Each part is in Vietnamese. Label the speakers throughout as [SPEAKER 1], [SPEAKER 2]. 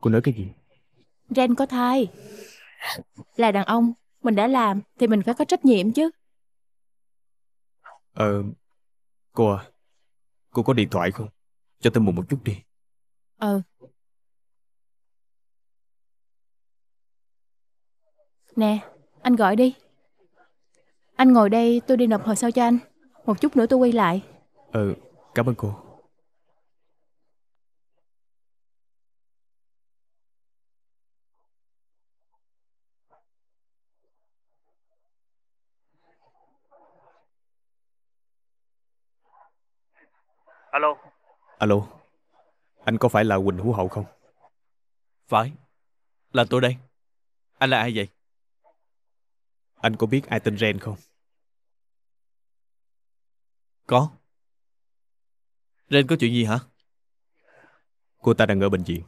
[SPEAKER 1] Cô nói cái gì?
[SPEAKER 2] Ren có thai. Là đàn ông, mình đã làm thì mình phải có trách nhiệm chứ.
[SPEAKER 1] Ờ, cô à, cô có điện thoại không? Cho tôi mượn một chút đi.
[SPEAKER 2] Ờ. Nè, anh gọi đi. Anh ngồi đây tôi đi nộp hồ sơ cho anh. Một chút nữa tôi quay lại.
[SPEAKER 1] Ờ, cảm ơn cô. Alo Alo Anh có phải là Quỳnh Hữu Hậu không Phải Là tôi đây Anh là ai vậy Anh có biết ai tên Ren không Có Ren có chuyện gì hả Cô ta đang ở bệnh viện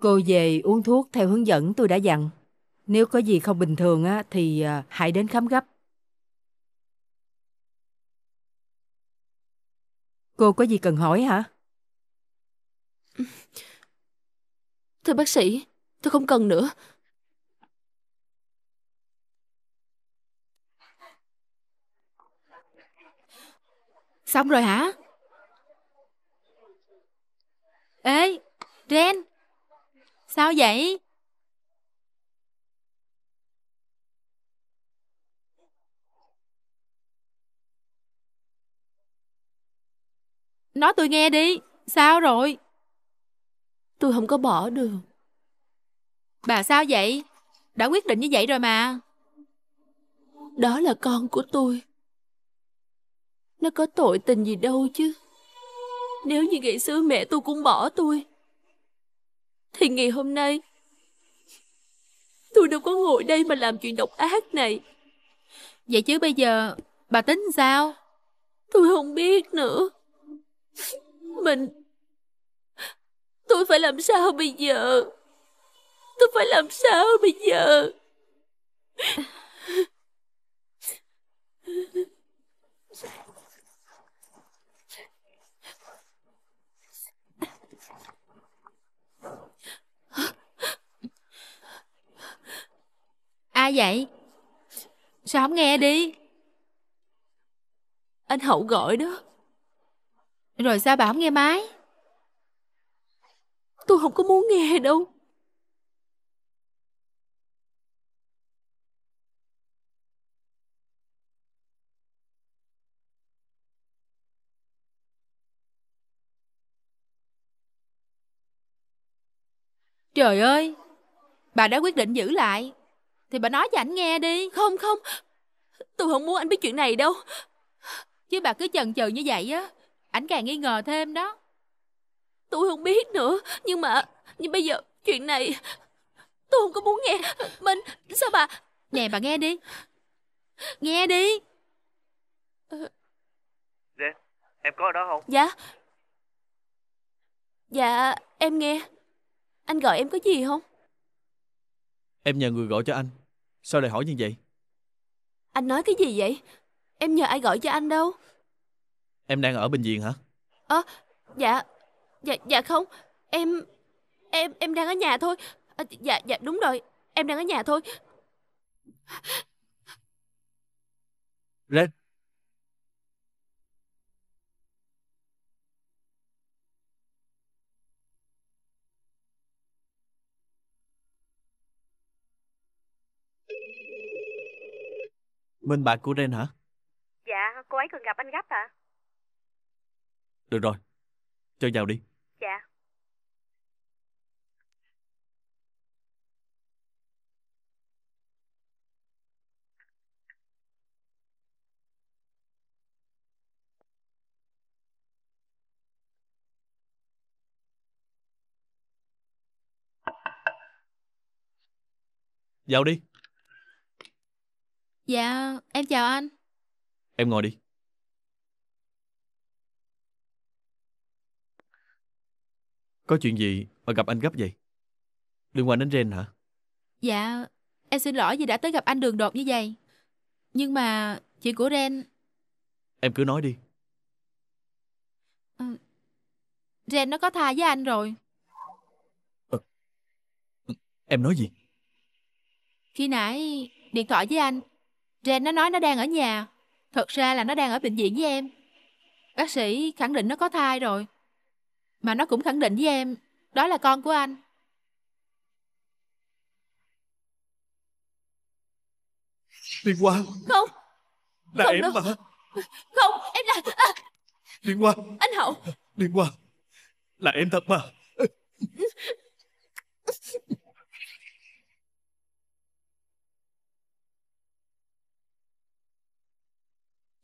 [SPEAKER 3] Cô về uống thuốc theo hướng dẫn tôi đã dặn nếu có gì không bình thường á, thì à, hãy đến khám gấp. Cô có gì cần hỏi hả?
[SPEAKER 2] Thưa bác sĩ, tôi không cần nữa. Xong rồi hả? Ê, Ren, sao vậy? Nói tôi nghe đi, sao rồi? Tôi không có bỏ được. Bà sao vậy? Đã quyết định như vậy rồi mà. Đó là con của tôi. Nó có tội tình gì đâu chứ. Nếu như ngày xưa mẹ tôi cũng bỏ tôi, thì ngày hôm nay tôi đâu có ngồi đây mà làm chuyện độc ác này. Vậy chứ bây giờ bà tính sao? Tôi không biết nữa. Mình Tôi phải làm sao bây giờ Tôi phải làm sao bây giờ Ai vậy Sao không nghe đi Anh Hậu gọi đó rồi sao bà nghe máy Tôi không có muốn nghe đâu Trời ơi Bà đã quyết định giữ lại Thì bà nói cho ảnh nghe đi Không không Tôi không muốn anh biết chuyện này đâu Chứ bà cứ chần chừ như vậy á anh càng nghi ngờ thêm đó Tôi không biết nữa Nhưng mà Nhưng bây giờ Chuyện này Tôi không có muốn nghe Minh, Sao bà Nè bà nghe đi Nghe đi
[SPEAKER 4] Dạ Em có ở đó không
[SPEAKER 2] Dạ Dạ Em nghe Anh gọi em có gì không
[SPEAKER 1] Em nhờ người gọi cho anh Sao lại hỏi như vậy
[SPEAKER 2] Anh nói cái gì vậy Em nhờ ai gọi cho anh đâu
[SPEAKER 1] Em đang ở bệnh viện hả?
[SPEAKER 2] Ờ, à, dạ, dạ, dạ không. Em, em, em đang ở nhà thôi. À, dạ, dạ đúng rồi. Em đang ở nhà thôi.
[SPEAKER 4] Red.
[SPEAKER 1] Minh bạn của Ren hả?
[SPEAKER 2] Dạ, cô ấy cần gặp anh gấp ạ. À?
[SPEAKER 1] Được rồi, cho vào đi. Dạ. Vào đi.
[SPEAKER 2] Dạ, em chào anh.
[SPEAKER 1] Em ngồi đi. Có chuyện gì mà gặp anh gấp vậy? Liên quan đến Ren hả?
[SPEAKER 2] Dạ, em xin lỗi vì đã tới gặp anh đường đột như vậy. Nhưng mà chuyện của Ren... Em cứ nói đi. À, Ren nó có thai với anh rồi. À, em nói gì? Khi nãy điện thoại với anh, Ren nó nói nó đang ở nhà. Thật ra là nó đang ở bệnh viện với em. Bác sĩ khẳng định nó có thai rồi. Mà nó cũng khẳng định với em Đó là con của anh Đi qua. Không Là không em được. mà Không em là à. Đi qua. Anh Hậu
[SPEAKER 5] Đi qua. Là em thật mà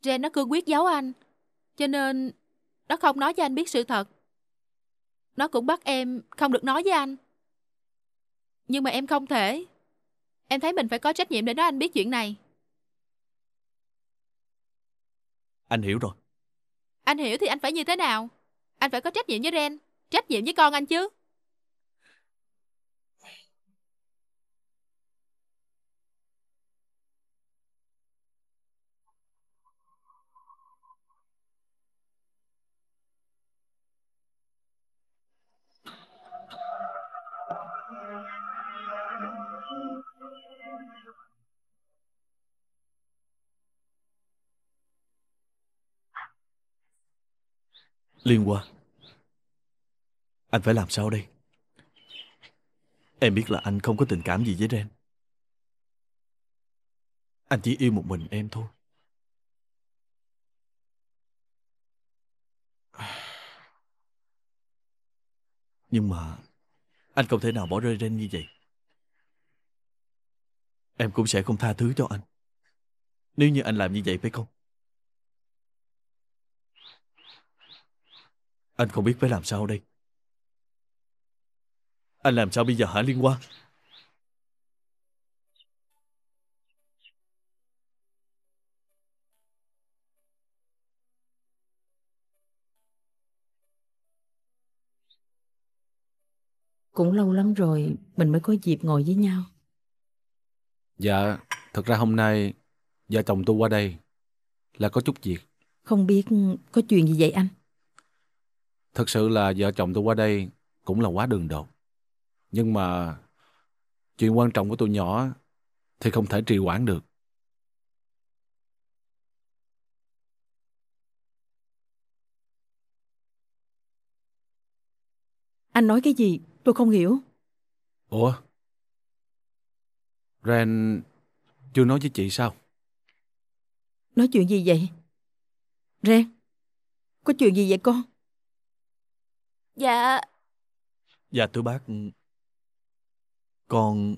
[SPEAKER 2] Jen nó cương quyết giấu anh Cho nên Nó không nói cho anh biết sự thật nó cũng bắt em không được nói với anh. Nhưng mà em không thể. Em thấy mình phải có trách nhiệm để nói anh biết chuyện này. Anh hiểu rồi. Anh hiểu thì anh phải như thế nào? Anh phải có trách nhiệm với Ren, trách nhiệm với con anh chứ.
[SPEAKER 1] Liên Hoa Anh phải làm sao đây Em biết là anh không có tình cảm gì với Ren Anh chỉ yêu một mình em thôi Nhưng mà Anh không thể nào bỏ rơi Ren như vậy Em cũng sẽ không tha thứ cho anh Nếu như anh làm như vậy phải không Anh không biết phải làm sao đây Anh làm sao bây giờ hả Liên Hoa
[SPEAKER 5] Cũng lâu lắm
[SPEAKER 3] rồi Mình mới có dịp ngồi với nhau
[SPEAKER 6] Dạ Thật ra hôm nay Vợ chồng tôi qua đây Là có chút việc
[SPEAKER 3] Không biết có chuyện gì vậy anh
[SPEAKER 6] Thật sự là vợ chồng tôi qua đây cũng là quá đường đột. Nhưng mà chuyện quan trọng của tôi nhỏ thì không thể trì hoãn được.
[SPEAKER 3] Anh nói cái gì? Tôi không hiểu.
[SPEAKER 6] Ủa? Ren chưa nói với chị sao?
[SPEAKER 3] Nói chuyện gì vậy? Ren, có chuyện
[SPEAKER 2] gì vậy con? Dạ
[SPEAKER 1] Dạ thưa bác Con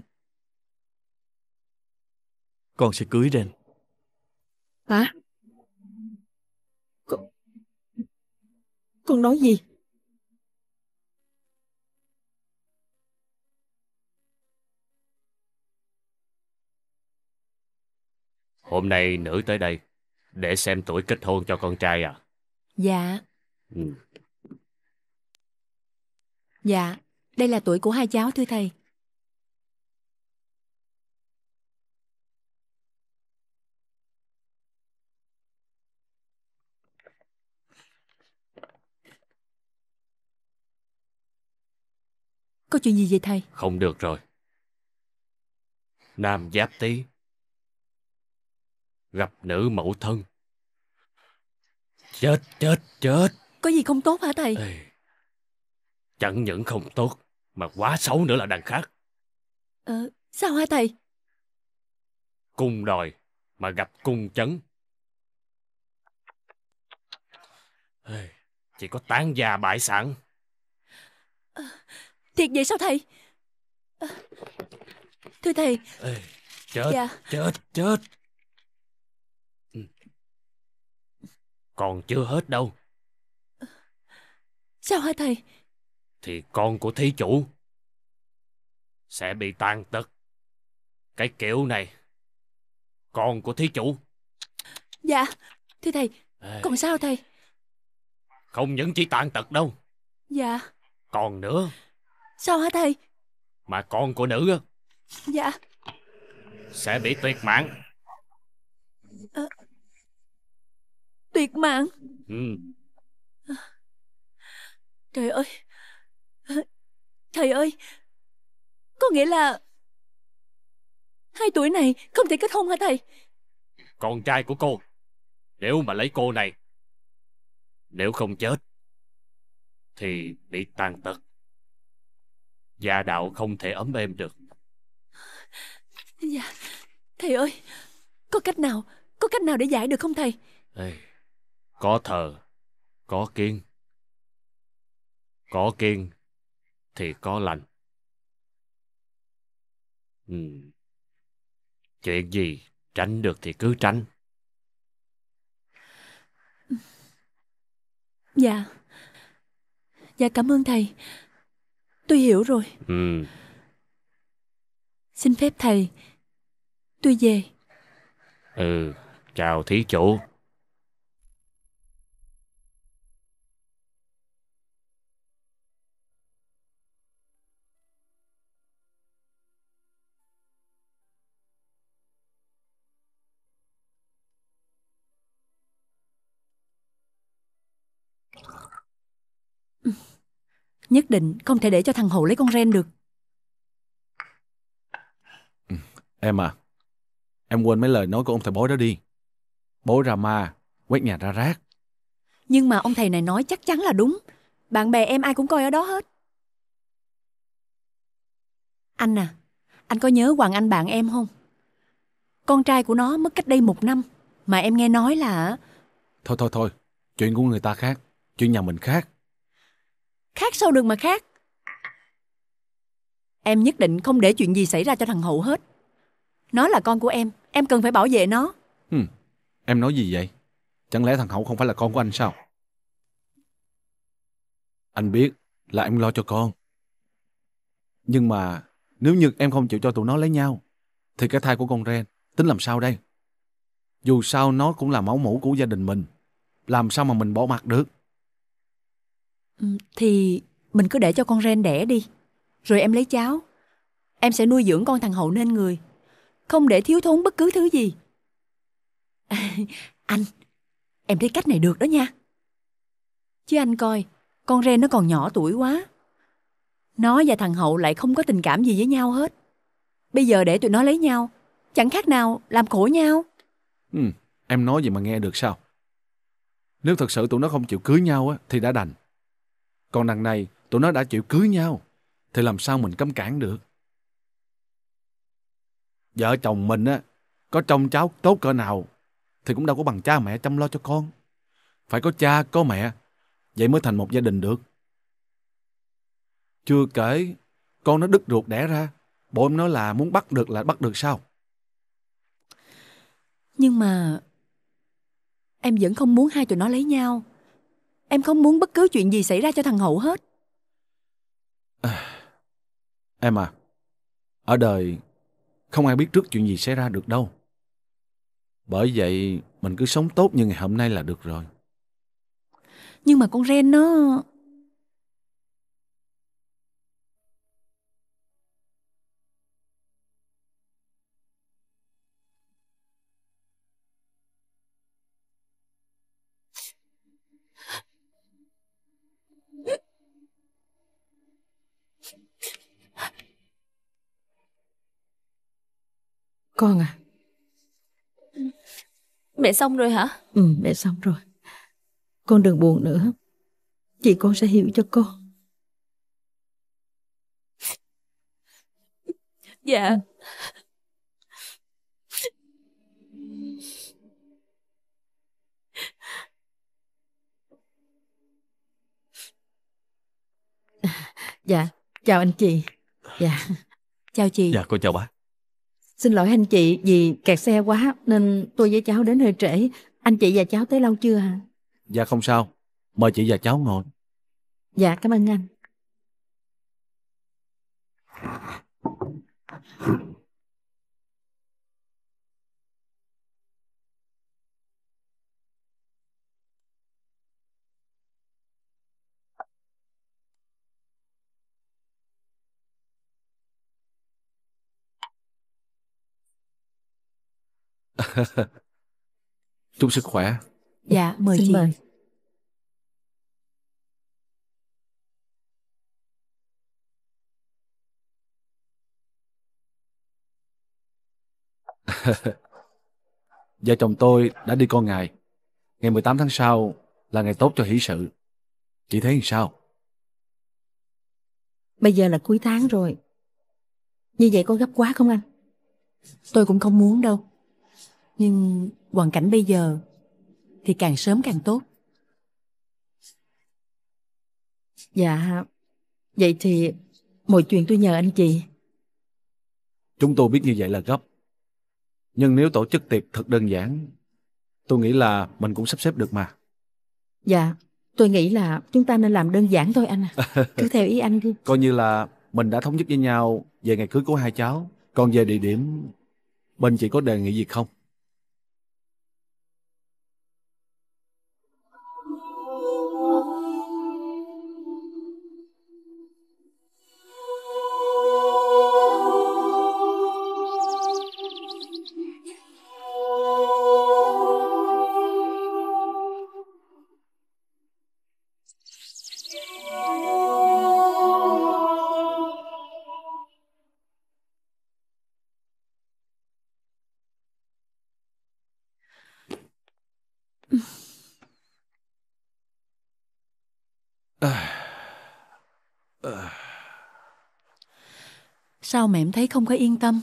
[SPEAKER 1] Con sẽ cưới Ren
[SPEAKER 5] Hả?
[SPEAKER 3] Con Con nói gì?
[SPEAKER 4] Hôm nay nữ tới đây Để xem tuổi kết hôn cho con trai à Dạ ừ.
[SPEAKER 3] Dạ, đây là tuổi của hai cháu thưa thầy. Có chuyện gì vậy thầy?
[SPEAKER 4] Không được rồi. Nam giáp tí. Gặp nữ mẫu thân. Chết, chết, chết.
[SPEAKER 3] Có gì không tốt hả thầy?
[SPEAKER 4] Ê. Chẳng những không tốt, mà quá xấu nữa là đằng khác.
[SPEAKER 3] Ờ, sao hả thầy?
[SPEAKER 4] Cung đòi, mà gặp cung chấn. Chỉ có tán già bại sản.
[SPEAKER 3] À, thiệt vậy sao thầy? À, thưa thầy.
[SPEAKER 4] Ê, chết, dạ. chết, chết. Ừ. Còn chưa hết đâu. Ờ, sao hả thầy? thì con của thí chủ sẽ bị tan tật. Cái kiểu này, con của thí chủ.
[SPEAKER 3] Dạ, thưa thầy, Ê. còn sao thầy?
[SPEAKER 4] Không những chỉ tàn tật đâu. Dạ. Còn nữa. Sao hả thầy? Mà con của nữ á. Dạ. Sẽ bị tuyệt mạng.
[SPEAKER 3] À, tuyệt mạng? Ừ. Trời ơi, Thầy ơi, có nghĩa là hai tuổi này không thể kết hôn hả thầy?
[SPEAKER 4] Con trai của cô, nếu mà lấy cô này, nếu không chết, thì bị tàn tật. Gia đạo không thể ấm êm được.
[SPEAKER 3] Dạ, thầy ơi, có cách nào, có cách nào để giải được không thầy?
[SPEAKER 4] Ê, có thờ, có kiên. Có kiên thì có lành. Ừ. Chuyện gì tránh được thì cứ tránh.
[SPEAKER 3] Dạ. Dạ cảm ơn thầy. Tôi hiểu rồi. Ừ. Xin phép thầy. Tôi về.
[SPEAKER 4] Ừ, chào thí chủ.
[SPEAKER 3] nhất định không thể để cho thằng hậu lấy con ren được
[SPEAKER 6] ừ, em à em quên mấy lời nói của ông thầy bói đó đi bố ra ma quét nhà ra rác
[SPEAKER 3] nhưng mà ông thầy này nói chắc chắn là đúng bạn bè em ai cũng coi ở đó hết anh à anh có nhớ hoàng anh bạn em không con trai của nó mất cách đây một năm mà em nghe nói là
[SPEAKER 6] thôi thôi thôi chuyện của người ta khác chuyện nhà mình khác
[SPEAKER 3] Khác sao được mà khác Em nhất định không để chuyện gì xảy ra cho thằng Hậu hết Nó là con của em Em cần phải bảo vệ nó
[SPEAKER 6] ừ. Em nói gì vậy Chẳng lẽ thằng Hậu không phải là con của anh sao Anh biết là em lo cho con Nhưng mà Nếu như em không chịu cho tụi nó lấy nhau Thì cái thai của con Ren Tính làm sao đây Dù sao nó cũng là máu mủ của gia đình mình Làm sao mà mình bỏ mặt được
[SPEAKER 3] Ừ, thì mình cứ để cho con Ren đẻ đi Rồi em lấy cháu Em sẽ nuôi dưỡng con thằng Hậu nên người Không để thiếu thốn bất cứ thứ gì Anh Em thấy cách này được đó nha Chứ anh coi Con Ren nó còn nhỏ tuổi quá Nó và thằng Hậu lại không có tình cảm gì với nhau hết Bây giờ để tụi nó lấy nhau Chẳng khác nào làm khổ nhau
[SPEAKER 6] Ừ, em nói gì mà nghe được sao Nếu thật sự tụi nó không chịu cưới nhau á Thì đã đành còn đằng này, tụi nó đã chịu cưới nhau. Thì làm sao mình cấm cản được? Vợ chồng mình á, có trông cháu tốt cỡ nào thì cũng đâu có bằng cha mẹ chăm lo cho con. Phải có cha, có mẹ, vậy mới thành một gia đình được. Chưa kể, con nó đứt ruột đẻ ra, bộ em nói là muốn bắt được là bắt được sao?
[SPEAKER 3] Nhưng mà em vẫn không muốn hai tụi nó lấy nhau. Em không muốn bất cứ chuyện gì xảy ra cho thằng Hậu hết.
[SPEAKER 6] À, em à, ở đời không ai biết trước chuyện gì xảy ra được đâu. Bởi vậy mình cứ sống tốt như ngày hôm nay là được rồi.
[SPEAKER 3] Nhưng mà con
[SPEAKER 5] Ren nó...
[SPEAKER 2] Con à Mẹ xong rồi hả Ừ mẹ xong rồi Con đừng buồn nữa Chị con sẽ hiểu cho con Dạ
[SPEAKER 5] ừ.
[SPEAKER 3] Dạ, chào anh chị Dạ Chào chị Dạ, cô chào bác Xin lỗi anh chị vì kẹt xe quá nên tôi với cháu đến hơi trễ. Anh chị và cháu tới lâu chưa hả?
[SPEAKER 6] Dạ không sao. Mời chị và cháu ngồi.
[SPEAKER 3] Dạ cảm ơn anh.
[SPEAKER 6] chúc sức khỏe
[SPEAKER 5] dạ mời Xin chị mời.
[SPEAKER 6] Vợ chồng tôi đã đi con ngày. Ngày 18 tháng sau là ngày tốt cho hỷ sự. Chị thấy sao?
[SPEAKER 3] Bây giờ là cuối tháng rồi. Như vậy có gấp quá không anh? Tôi cũng không muốn đâu. Nhưng hoàn cảnh bây giờ thì càng sớm càng tốt. Dạ, vậy thì mọi chuyện tôi nhờ anh chị.
[SPEAKER 6] Chúng tôi biết như vậy là gấp. Nhưng nếu tổ chức tiệc thật đơn giản, tôi nghĩ là mình cũng sắp xếp được mà.
[SPEAKER 2] Dạ, tôi nghĩ là chúng ta nên làm đơn giản thôi anh à. Cứ theo ý anh đi.
[SPEAKER 6] Coi như là mình đã thống nhất với nhau về ngày cưới của hai cháu. Còn về địa điểm, bên chị có đề nghị gì không?
[SPEAKER 3] mà em thấy không có yên tâm?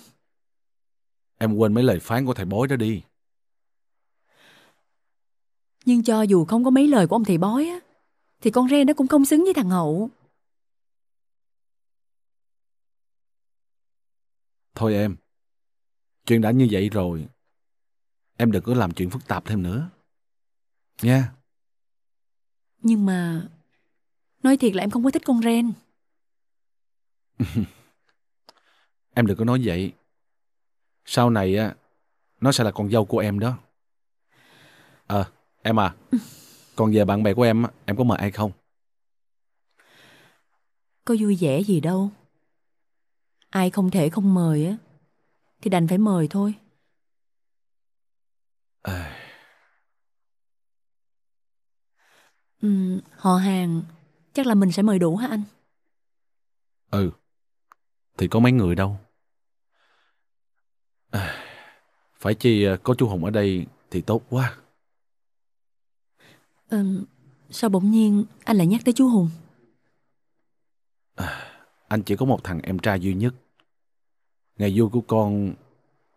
[SPEAKER 6] Em quên mấy lời phán của thầy bói đó đi.
[SPEAKER 3] Nhưng cho dù không có mấy lời của ông thầy bói á, thì con Ren nó cũng không xứng với thằng Hậu.
[SPEAKER 6] Thôi em, chuyện đã như vậy rồi. Em đừng có làm chuyện phức tạp thêm nữa. Nha.
[SPEAKER 3] Nhưng mà, nói thiệt là em không có thích con Ren.
[SPEAKER 6] Em đừng có nói vậy. Sau này á, nó sẽ là con dâu của em đó. Ờ, à, em à, còn về bạn bè của em, em có mời ai không?
[SPEAKER 3] Có vui vẻ gì đâu. Ai không thể không mời á, thì đành phải mời thôi. À... Ừ, họ hàng, chắc là mình sẽ mời đủ hả anh?
[SPEAKER 6] Ừ, thì có mấy người đâu. Phải chi à, có chú Hùng ở đây thì tốt quá.
[SPEAKER 3] Ừ, sao bỗng nhiên anh lại nhắc tới chú Hùng?
[SPEAKER 6] À, anh chỉ có một thằng em trai duy nhất. Ngày vui của con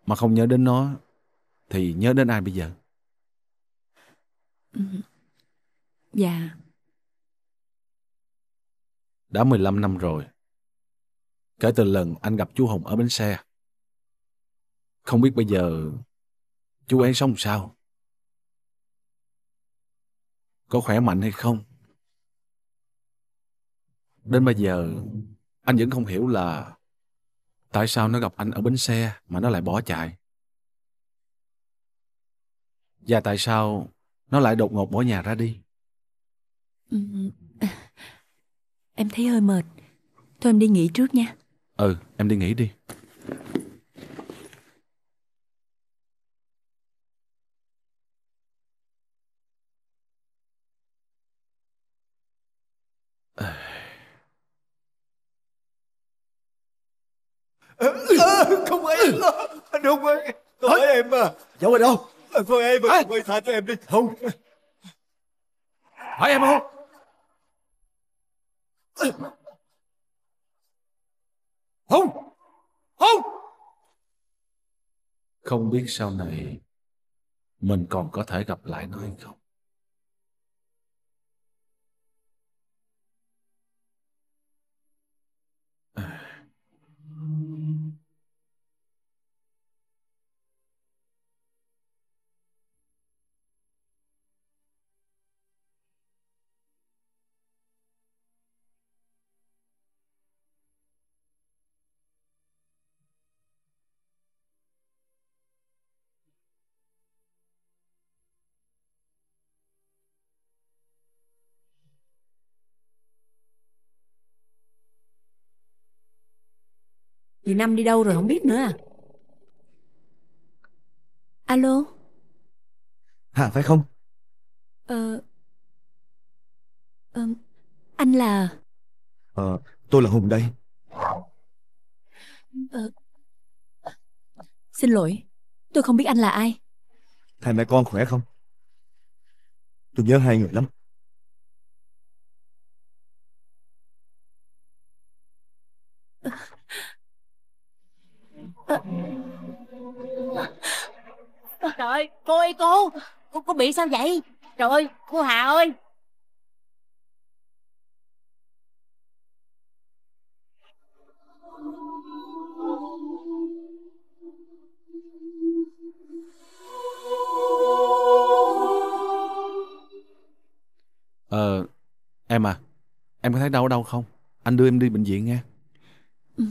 [SPEAKER 6] mà không nhớ đến nó thì nhớ đến ai bây giờ?
[SPEAKER 5] Ừ. Dạ.
[SPEAKER 6] Đã 15 năm rồi. Kể từ lần anh gặp chú Hùng ở bến xe, không biết bây giờ chú ấy sống sao? Có khỏe mạnh hay không? Đến bây giờ, anh vẫn không hiểu là tại sao nó gặp anh ở bến xe mà nó lại bỏ chạy. Và tại sao nó lại đột ngột bỏ nhà ra đi?
[SPEAKER 5] Ừ.
[SPEAKER 3] Em thấy hơi mệt. Thôi em đi nghỉ trước nha.
[SPEAKER 6] Ừ, em đi nghỉ đi.
[SPEAKER 1] không ấy ừ. à. anh không ấy tôi ấy em mà giấu ở đâu thôi em à. Dạ quay thả cho em đi không phải em không
[SPEAKER 5] không không
[SPEAKER 6] không biết sau này mình còn có thể gặp lại nó hay không
[SPEAKER 3] Dì Năm đi đâu rồi không biết nữa à? Alo? Hả phải không? Ờ... ờ anh là...
[SPEAKER 1] Ờ, tôi là Hùng đây.
[SPEAKER 3] Ờ... Xin lỗi, tôi không biết anh là ai.
[SPEAKER 1] Hai mẹ con khỏe không? Tôi nhớ hai người lắm.
[SPEAKER 2] cô ơi cô cô có bị sao vậy trời ơi cô hà ơi
[SPEAKER 4] Ờ,
[SPEAKER 6] em à, em có thấy đau đâu không? Anh đưa em đi bệnh viện nghe.
[SPEAKER 5] Ừ,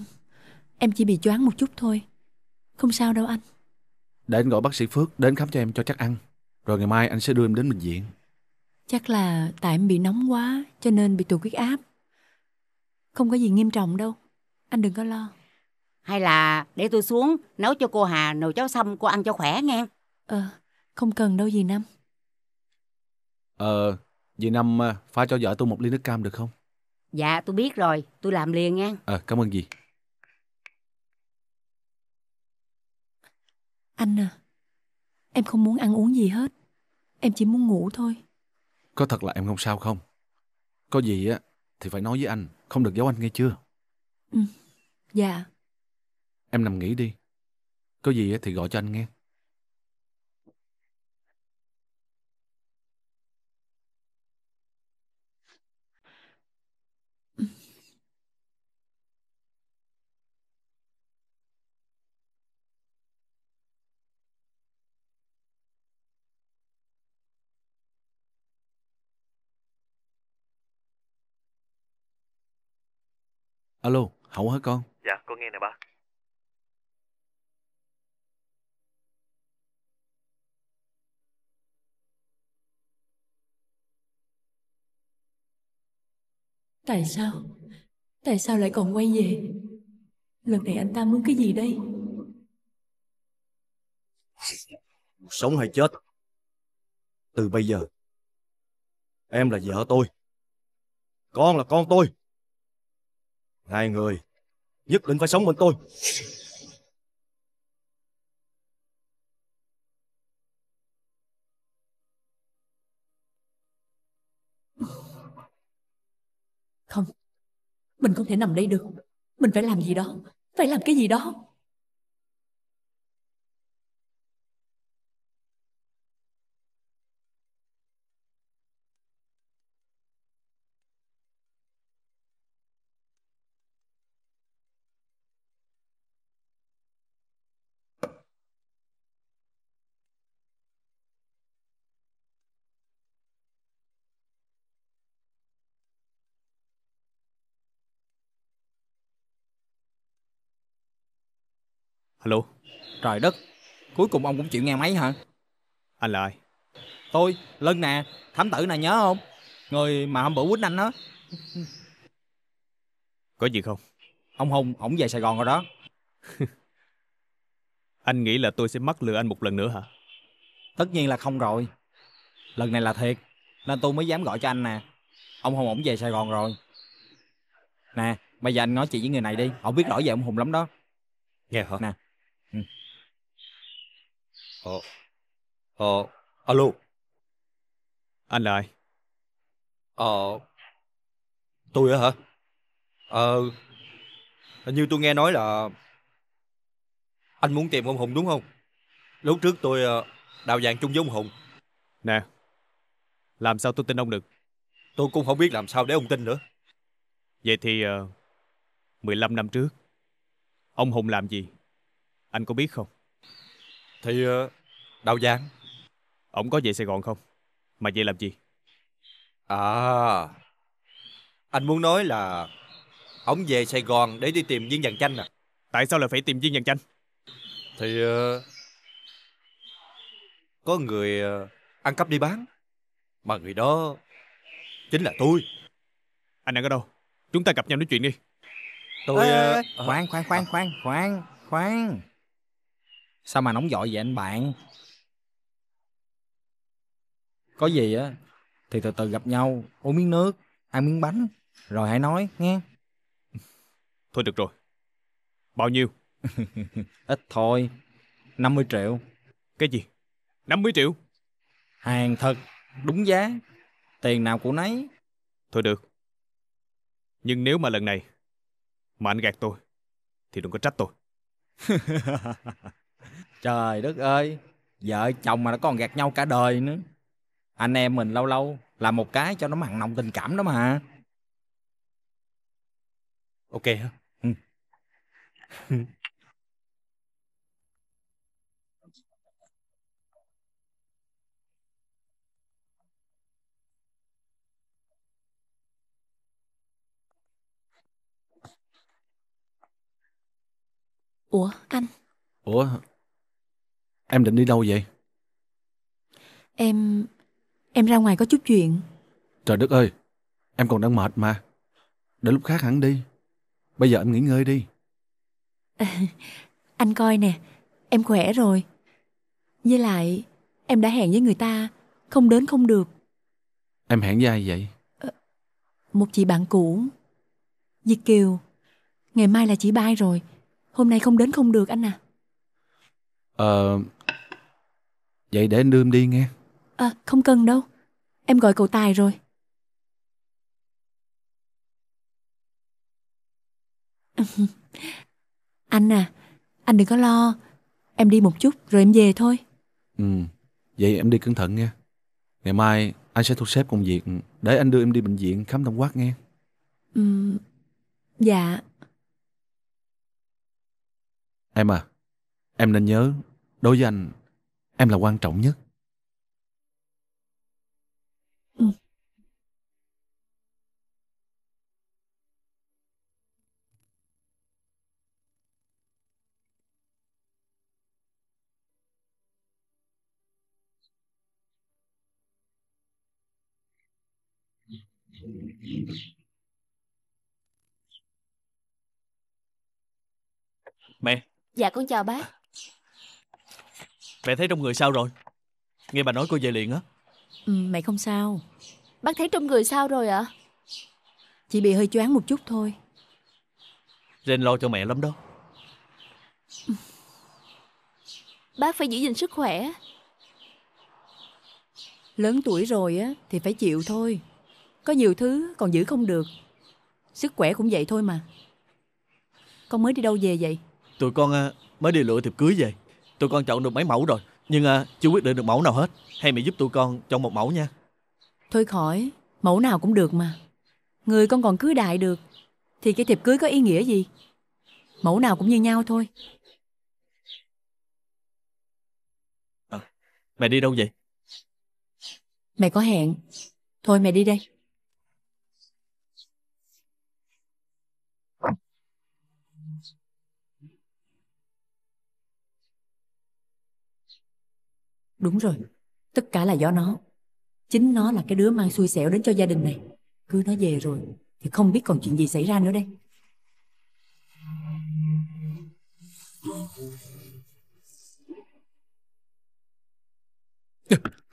[SPEAKER 3] em chỉ bị choáng một chút thôi. Không sao đâu anh.
[SPEAKER 6] Để anh gọi bác sĩ Phước đến khám cho em cho chắc ăn. Rồi ngày mai anh sẽ đưa em đến bệnh viện.
[SPEAKER 3] Chắc là tại em bị nóng quá cho nên bị tụt huyết áp. Không có gì nghiêm trọng đâu. Anh đừng có lo. Hay là để tôi xuống nấu cho cô Hà nồi cháo xăm cô ăn cho khỏe nghe. Ờ, không cần đâu gì Năm.
[SPEAKER 6] Ờ, dì Năm à, pha cho vợ tôi một ly nước cam được không?
[SPEAKER 3] Dạ, tôi biết rồi. Tôi làm liền nha. Ờ, cảm ơn dì. Anh à, em không muốn ăn uống gì hết. Em chỉ muốn ngủ thôi.
[SPEAKER 6] Có thật là em không sao không? Có gì á thì phải nói với anh, không được giấu anh nghe chưa?
[SPEAKER 3] Ừ, dạ.
[SPEAKER 6] Em nằm nghỉ đi. Có gì á thì gọi cho anh nghe. Alo, Hậu hả con?
[SPEAKER 4] Dạ, con nghe nè ba.
[SPEAKER 3] Tại sao? Tại sao lại còn quay về? Lần này anh ta muốn cái gì đây?
[SPEAKER 1] Sống hay chết? Từ bây giờ, em là vợ tôi. Con là con tôi. Hai người nhất định phải sống bên tôi.
[SPEAKER 3] Không, mình không thể nằm đây được. Mình phải làm gì đó, phải làm cái gì đó.
[SPEAKER 1] Alo Trời đất Cuối cùng ông cũng chịu nghe máy hả Anh là ai Tôi Lân nè Thám tử nè nhớ không Người mà hôm bữa quýnh anh đó Có gì không Ông Hùng ông về Sài Gòn rồi đó Anh nghĩ là tôi sẽ mắc lừa anh một lần nữa hả Tất nhiên là không rồi Lần này là thiệt Nên tôi mới dám gọi cho anh nè Ông Hùng ổng về Sài Gòn rồi Nè bây giờ anh nói chuyện với người này đi ông biết rõ về ông Hùng lắm đó Nghe hả Nè Ồ, ờ. ồ, ờ, alo, anh là ai? Ờ, tôi á hả? Ờ, hình như tôi nghe nói là anh muốn tìm ông Hùng đúng không? Lúc trước tôi ờ, đào vàng chung với ông Hùng, Nè, làm sao tôi tin ông được? tôi cũng không biết làm sao để ông tin nữa. Vậy thì ờ, 15 năm trước, ông Hùng làm gì? Anh có biết không? Thì ờ, Đào Giang Ông có về Sài Gòn không Mà về làm gì À Anh muốn nói là Ông về Sài Gòn để đi tìm viên vàng chanh à Tại sao lại phải tìm viên vàng chanh Thì ờ, Có người ờ, ăn cắp đi bán Mà người đó Chính là tôi Anh đang ở đâu Chúng ta gặp nhau nói chuyện đi Tôi à, uh, Khoan khoan khoan khoan khoan khoan sao mà nóng giỏi vậy anh bạn có gì á thì từ từ gặp nhau uống miếng nước ăn miếng bánh rồi hãy nói nghe thôi được rồi bao nhiêu ít thôi 50 triệu cái gì 50 triệu hàng thật đúng giá tiền nào của nấy thôi được nhưng nếu mà lần này mà anh gạt tôi thì đừng có trách tôi Trời đất ơi, vợ chồng mà nó còn gạt nhau cả đời nữa. Anh em mình lâu lâu làm một cái cho nó mặn nồng tình cảm đó mà. Ok hả? Ừ.
[SPEAKER 6] Ủa anh Ủa Em định đi đâu vậy?
[SPEAKER 3] Em... em ra ngoài có chút chuyện.
[SPEAKER 6] Trời đất ơi, em còn đang mệt mà. Để lúc khác hẳn đi. Bây giờ em nghỉ ngơi đi.
[SPEAKER 3] À, anh coi nè, em khỏe rồi. Với lại, em đã hẹn với người ta, không đến không được.
[SPEAKER 6] Em hẹn với ai vậy? À,
[SPEAKER 3] một chị bạn cũ. Diệt Kiều, ngày mai là chị bay rồi. Hôm nay không đến không được anh à.
[SPEAKER 6] Ờ, à Vậy để anh đưa em đi nghe
[SPEAKER 3] À không cần đâu Em gọi cậu Tài rồi Anh à Anh đừng có lo Em đi một chút rồi em về thôi
[SPEAKER 6] Ừ Vậy em đi cẩn thận nha Ngày mai anh sẽ thu xếp công việc Để anh đưa em đi bệnh viện khám tổng quát nghe
[SPEAKER 3] Ừ Dạ
[SPEAKER 6] Em à Em nên nhớ Đối với anh Em là quan trọng nhất.
[SPEAKER 5] Ừ.
[SPEAKER 1] Mẹ,
[SPEAKER 2] Dạ con chào bác
[SPEAKER 1] Mẹ thấy trong người sao rồi Nghe bà nói cô về liền á
[SPEAKER 2] ừ, Mẹ không sao Bác thấy trong người sao rồi ạ à?
[SPEAKER 3] Chỉ bị hơi choáng một chút thôi
[SPEAKER 1] Rên lo cho mẹ lắm đó
[SPEAKER 3] Bác phải giữ gìn sức khỏe Lớn tuổi rồi á thì phải chịu thôi Có nhiều thứ còn giữ không được Sức khỏe cũng vậy thôi mà Con mới đi đâu về vậy
[SPEAKER 1] Tụi con à, mới đi lựa thiệp cưới về Tụi con chọn được mấy mẫu rồi Nhưng à, chưa quyết định được mẫu nào hết Hay mẹ giúp tụi con chọn một mẫu nha
[SPEAKER 3] Thôi khỏi Mẫu nào cũng được mà Người con còn cưới đại được Thì cái thiệp cưới có ý nghĩa gì Mẫu nào cũng như nhau thôi
[SPEAKER 1] à, Mẹ đi đâu vậy
[SPEAKER 3] Mẹ có hẹn Thôi mẹ đi đây Đúng rồi, tất cả là do nó. Chính nó là cái đứa mang xui xẻo đến cho gia đình này. Cứ nó về rồi, thì không biết còn chuyện gì xảy ra nữa đây.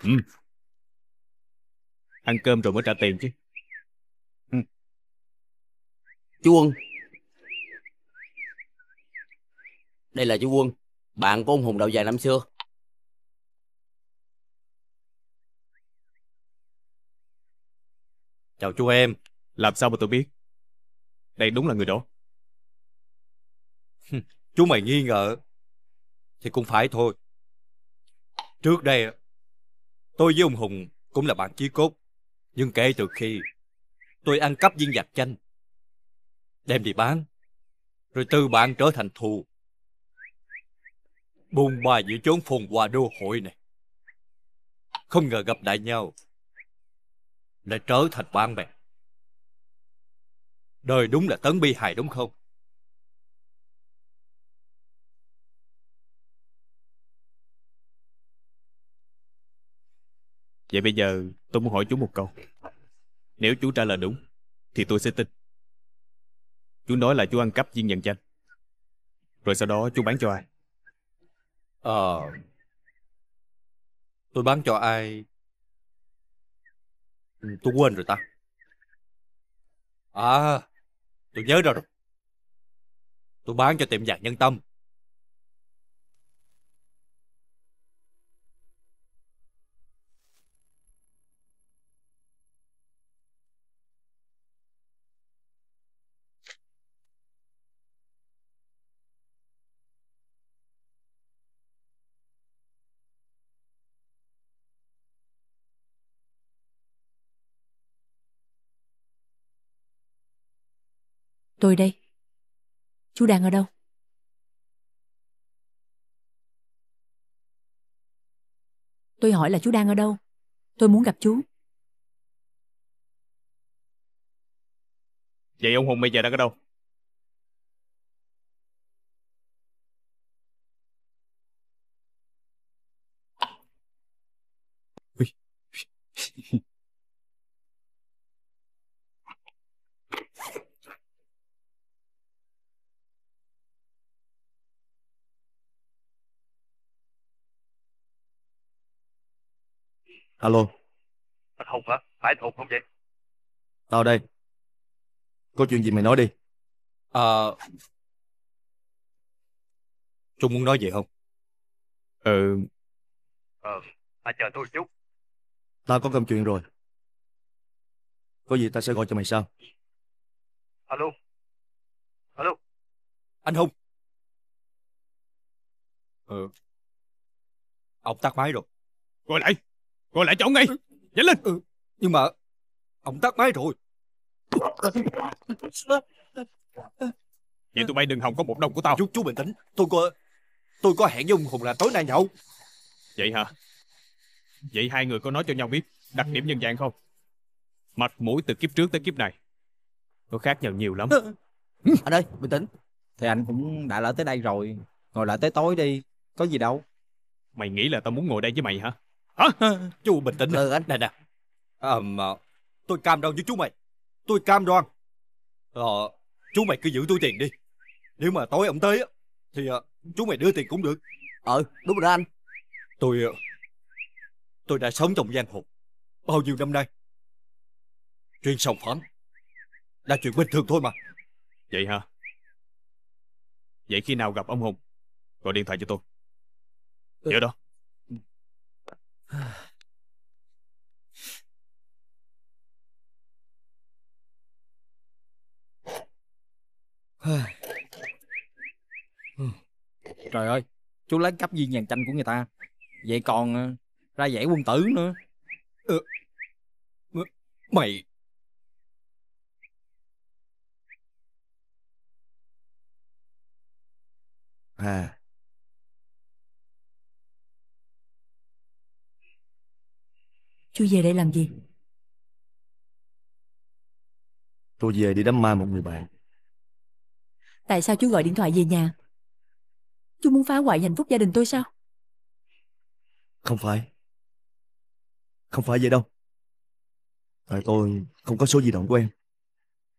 [SPEAKER 1] Ừ. Ăn cơm rồi mới trả tiền chứ.
[SPEAKER 4] Ừ. Chú Quân.
[SPEAKER 1] Đây là chú Quân, bạn của ông Hùng đầu dài năm xưa. Chào chú em, làm sao mà tôi biết? Đây đúng là người đó. chú mày nghi ngờ. Thì cũng phải thôi. Trước đây, tôi với ông Hùng cũng là bạn chí cốt. Nhưng kể từ khi tôi ăn cắp viên giặt chanh, đem đi bán, rồi từ bạn trở thành thù. Bùng ba giữa chốn phồn hoa đô hội này. Không ngờ gặp lại nhau lại trở thành bạn bè. Đời đúng là tấn bi hài đúng không? Vậy bây giờ tôi muốn hỏi chú một câu. Nếu chú trả lời đúng, thì tôi sẽ tin. Chú nói là chú ăn cắp viên nhận danh. Rồi sau đó chú bán cho ai? Ờ... À, tôi bán cho ai Ừ, tôi quên rồi ta. À, tôi nhớ rồi. Tôi bán cho tiệm vàng nhân tâm
[SPEAKER 3] Tôi đây. Chú đang ở đâu? Tôi hỏi là chú đang ở đâu? Tôi muốn gặp chú.
[SPEAKER 1] Vậy ông Hùng bây giờ đang ở đâu? Alo,
[SPEAKER 4] Thằng Hùng hả? Phải anh Hùng không vậy?
[SPEAKER 1] tao đây. Có chuyện gì mày nói đi. Ờ Trung muốn nói gì không? Ừ, Ờ, anh chờ tôi chút. Tao có công chuyện rồi. Có gì tao sẽ gọi cho mày sau. Alo, alo, Anh Hùng. Ừ. Ông tắt máy rồi. Gọi lại. Ngồi lại chỗ ngay Nhanh lên ừ, ừ, Nhưng mà Ông tắt máy rồi Vậy tụi bay đừng hòng có một đồng của tao Chú, chú bình tĩnh Tôi có Tôi có hẹn với ông Hùng là tối nay nhậu Vậy hả Vậy hai người có nói cho nhau biết Đặc điểm nhân dạng không Mặt mũi từ kiếp trước tới kiếp này Nó khác nhau nhiều lắm Anh ừ, ơi ừ. bình tĩnh Thì anh cũng đã lỡ tới đây rồi Ngồi lại tới tối đi Có gì đâu Mày nghĩ là tao muốn ngồi đây với mày hả Hả? Chú bình tĩnh. nè anh. Nè nè. À, mà, tôi cam đoan với chú mày. Tôi cam đoan. Ờ, chú mày cứ giữ túi tiền đi. Nếu mà tối ông tới thì à, chú mày đưa tiền cũng được. Ờ, đúng rồi anh. Tôi à, tôi đã sống trong giang hồ bao nhiêu năm nay. Chuyện sòng phẳng là chuyện bình thường thôi mà. Vậy hả? Vậy khi nào gặp ông Hùng, gọi điện thoại cho tôi. Ừ. Nhớ đó. Trời ơi, chú lấy cắp viên nhàn tranh của người ta Vậy còn ờ, ra giải quân tử nữa ờ, Mày
[SPEAKER 5] À
[SPEAKER 3] Chú về đây làm gì?
[SPEAKER 1] Tôi về đi đám ma một người bạn.
[SPEAKER 3] Tại sao chú gọi điện thoại về nhà? Chú muốn phá hoại hạnh phúc gia đình tôi sao?
[SPEAKER 1] Không phải. Không phải vậy đâu. Tại tôi không có số di động của em.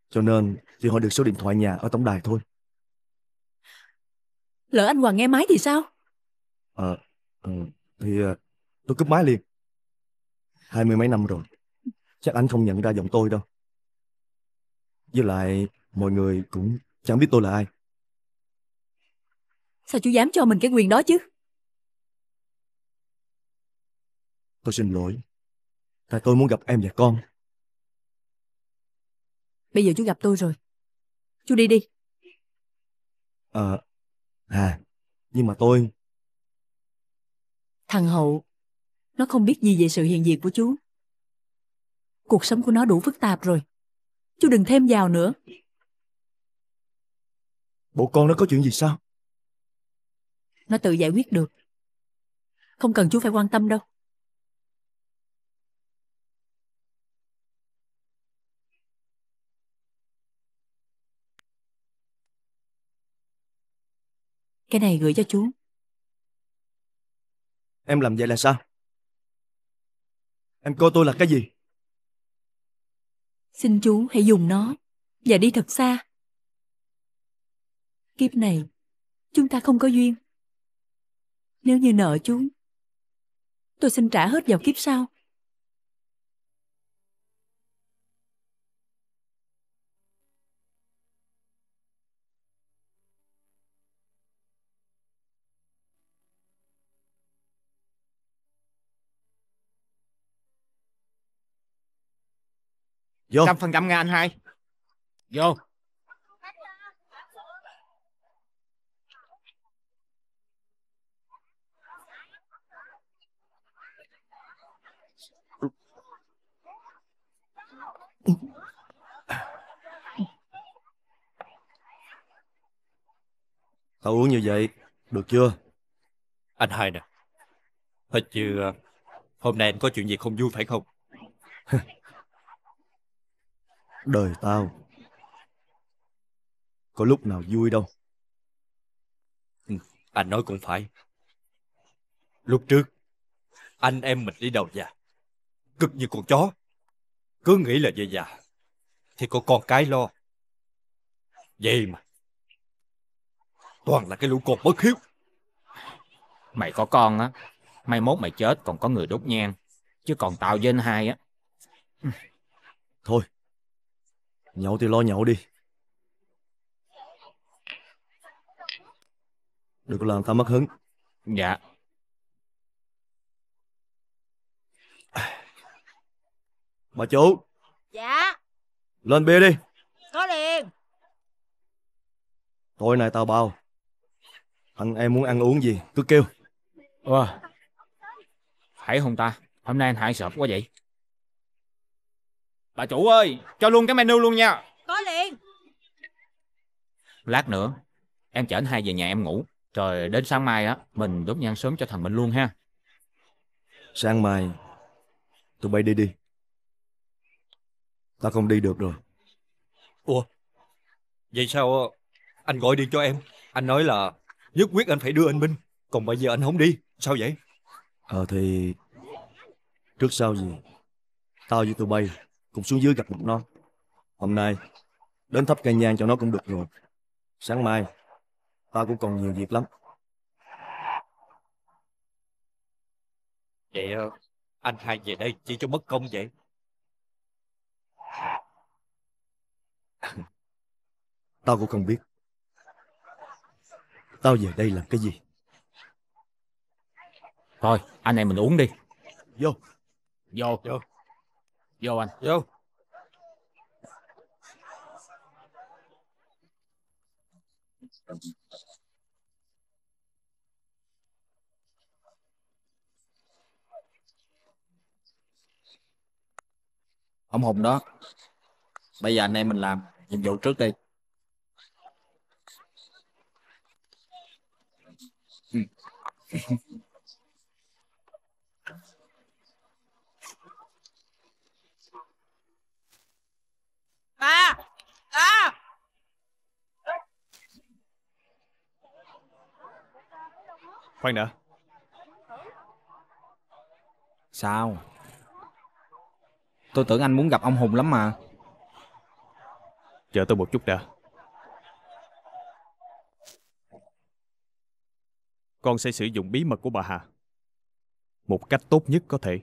[SPEAKER 1] Cho nên chỉ hỏi được số điện thoại nhà ở tổng đài thôi.
[SPEAKER 3] Lỡ anh Hoàng nghe máy thì sao?
[SPEAKER 1] Ờ, à, thì ờ, tôi cúp máy liền hai mươi mấy năm rồi chắc anh không nhận ra giọng tôi đâu với lại mọi người cũng chẳng biết tôi là ai
[SPEAKER 3] sao chú dám cho mình cái quyền đó chứ
[SPEAKER 1] tôi xin lỗi tại tôi muốn gặp em và con
[SPEAKER 3] bây giờ chú gặp tôi rồi chú đi đi
[SPEAKER 1] ờ à, à nhưng mà tôi
[SPEAKER 3] thằng hậu nó không biết gì về sự hiện diện của chú. Cuộc sống của nó đủ phức tạp rồi. Chú đừng thêm vào nữa.
[SPEAKER 1] Bộ con nó có chuyện gì sao?
[SPEAKER 3] Nó tự giải quyết được. Không cần chú phải quan tâm đâu. Cái này gửi cho chú.
[SPEAKER 1] Em làm vậy là sao? Anh coi tôi là cái gì?
[SPEAKER 3] Xin chú hãy dùng nó và đi thật xa. Kiếp này, chúng ta không có duyên. Nếu như nợ chú, tôi xin trả hết vào kiếp sau.
[SPEAKER 1] vô trăm phần trăm nghe anh hai vô Tao uống như vậy Được chưa Anh hai nè Hình như ờ, hôm nay anh có chuyện gì không vui phải không đời tao có lúc nào vui đâu ừ, anh nói cũng phải lúc trước anh em mình đi đầu già cực như con chó cứ nghĩ là về già thì có con cái lo vậy mà toàn là cái lũ con bất hiếu mày có con á mai mốt mày chết còn có người đốt nhang chứ còn tao với anh hai á thôi Nhậu thì lo nhậu đi. Đừng có làm ta mất hứng. Dạ. Bà chủ. Dạ. Lên bia đi. Có liền. Tối nay tao bao. Anh em muốn ăn uống gì cứ kêu. Ờ. hãy không ta? Hôm nay anh hại sợ quá vậy. Bà chủ ơi, cho luôn cái menu luôn nha. Có liền. Lát nữa, em chở anh hai về nhà em ngủ.
[SPEAKER 4] Rồi đến sáng mai á, mình đốt nhang sớm cho thằng minh luôn ha.
[SPEAKER 1] Sáng mai, tụi bay đi đi. Tao không đi được rồi. Ủa, vậy sao anh gọi điện cho em? Anh nói là nhất quyết anh phải đưa anh Minh. Còn bây giờ anh không đi, sao vậy? Ờ thì trước sau gì, tao với tụi bay cùng xuống dưới gặp mặt nó. Hôm nay, đến thắp cây nhang cho nó cũng được rồi. Sáng mai, ta cũng còn nhiều việc lắm. Vậy ờ, anh hai về đây chỉ cho mất công vậy? Tao cũng không biết. Tao về đây làm cái gì? Thôi, anh em mình uống đi.
[SPEAKER 4] Vô. Vô. Vô vô anh vô
[SPEAKER 1] ông hùng đó bây giờ anh em mình làm nhiệm vụ trước đi ừ. Khoan đã Sao Tôi tưởng anh muốn gặp ông Hùng lắm mà Chờ tôi một chút đã Con sẽ sử dụng bí mật của bà Hà Một cách tốt nhất có thể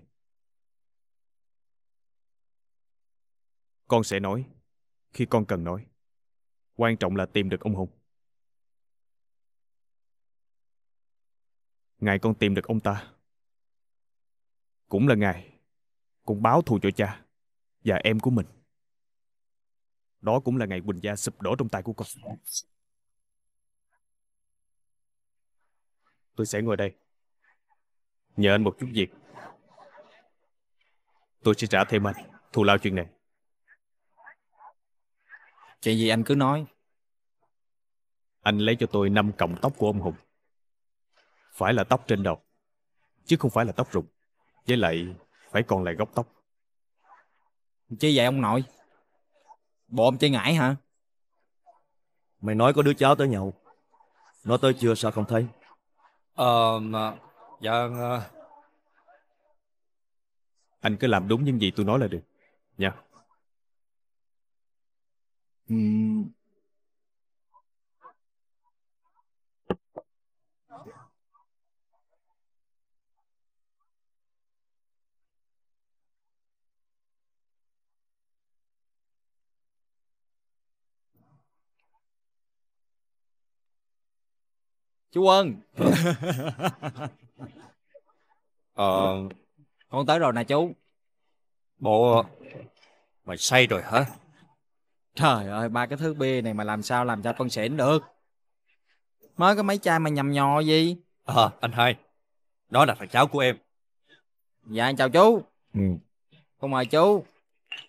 [SPEAKER 1] Con sẽ nói Khi con cần nói Quan trọng là tìm được ông Hùng Ngày con tìm được ông ta. Cũng là ngày con báo thù cho cha và em của mình. Đó cũng là ngày Quỳnh Gia sụp đổ trong tay của con. Tôi sẽ ngồi đây. Nhờ anh một chút việc. Tôi sẽ trả thêm anh thù lao chuyện này. Chuyện gì anh cứ nói. Anh lấy cho tôi 5 cọng tóc của ông Hùng phải là tóc trên đầu, chứ không phải là tóc rụng. Với lại phải còn lại gốc tóc. Chứ vậy ông nội? Bộ ông chơi ngải hả? Mày nói có đứa cháu tới nhậu. Nó tới chưa sao không thấy? Ờ, mà... dạ... Ờ. Anh cứ làm đúng những gì tôi nói là được. Nha. Uhm. chú quân ờ con tới rồi nè chú bộ mày say rồi hả trời ơi ba cái thứ bia này mà làm sao làm cho con xỉn được mới có mấy chai mà nhầm nhò gì ờ anh hai đó là thằng cháu của em dạ chào chú ừ con mời chú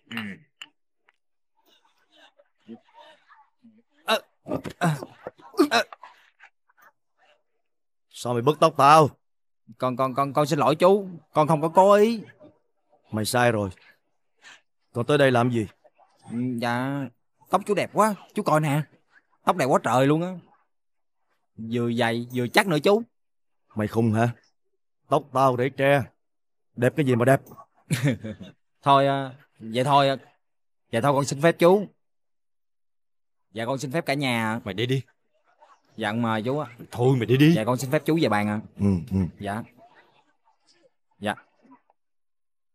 [SPEAKER 5] ừ. à,
[SPEAKER 1] à. Sao mày bứt tóc tao? Con con con con xin lỗi chú, con không có cố ý. Mày sai rồi. Con tới đây làm gì? Ừ, dạ, tóc chú đẹp quá, chú coi nè. Tóc đẹp quá trời luôn á. Vừa dày vừa chắc nữa chú. Mày khùng hả? Tóc tao để tre. Đẹp cái gì mà đẹp? thôi à, vậy thôi. À. Vậy thôi con xin phép chú. Dạ con xin phép cả nhà. Mày đi đi dạ mời chú á, thôi mày đi đi dạ con xin phép chú về bàn ạ à. ừ, ừ. dạ dạ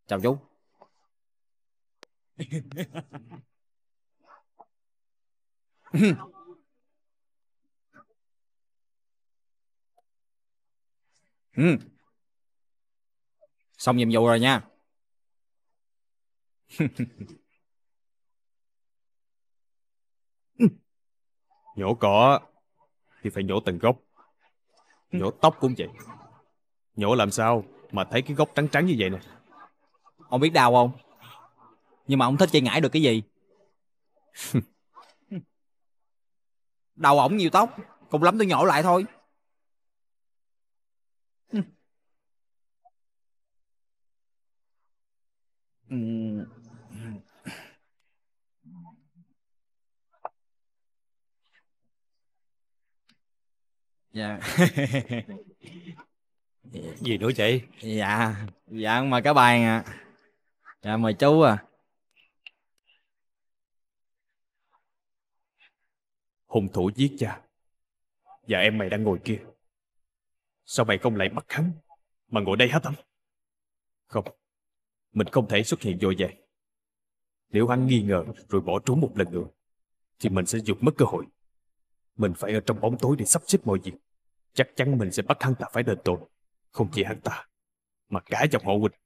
[SPEAKER 1] chào chú
[SPEAKER 5] ừ. xong nhiệm vụ
[SPEAKER 1] rồi nha nhổ cỏ thì phải nhổ từng gốc. Ừ. Nhổ tóc cũng vậy. Nhổ làm sao mà thấy cái gốc trắng trắng như vậy nè. Ông biết đau không? Nhưng mà ông thích chơi ngãi được cái gì? Đầu ổng nhiều tóc, cùng lắm tôi nhổ lại thôi.
[SPEAKER 5] Ừ.
[SPEAKER 1] dạ gì nữa chị dạ dạ mời cả bàn ạ à. dạ mời chú à hung thủ giết cha và em mày đang ngồi kia sao mày không lại bắt hắn mà ngồi đây hết tâm không mình không thể xuất hiện vội vàng nếu hắn nghi ngờ rồi bỏ trốn một lần nữa thì mình sẽ dục mất cơ hội mình phải ở trong bóng tối để sắp xếp mọi việc. Chắc chắn mình sẽ bắt hắn ta phải đền tội. Không chỉ hắn ta, mà cả dòng họ Quỳnh.